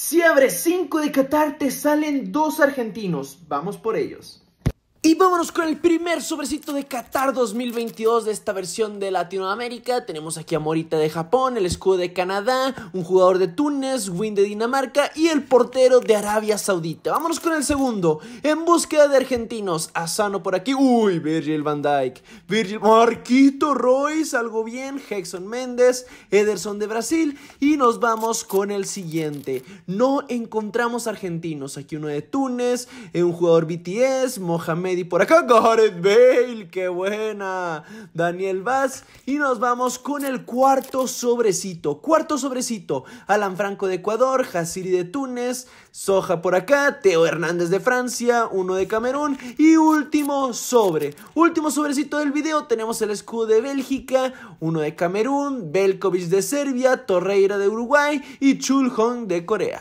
Si abres cinco de Qatar, te salen dos argentinos. Vamos por ellos. Y vámonos con el primer sobrecito de Qatar 2022 de esta versión de Latinoamérica. Tenemos aquí a Morita de Japón, el escudo de Canadá, un jugador de Túnez, Win de Dinamarca y el portero de Arabia Saudita. Vámonos con el segundo. En búsqueda de argentinos, Asano por aquí. Uy, Virgil van Dijk. Virgil Marquito Royce, algo bien. Hexon Méndez, Ederson de Brasil. Y nos vamos con el siguiente. No encontramos argentinos. Aquí uno de Túnez, eh, un jugador BTS, Mohamed. Y Por acá Gareth Bale, qué buena. Daniel Vaz. Y nos vamos con el cuarto sobrecito. Cuarto sobrecito. Alan Franco de Ecuador, Hasiri de Túnez, Soja por acá, Teo Hernández de Francia, uno de Camerún. Y último sobre. Último sobrecito del video. Tenemos el escudo de Bélgica, uno de Camerún, Belkovic de Serbia, Torreira de Uruguay y Chulhong de Corea.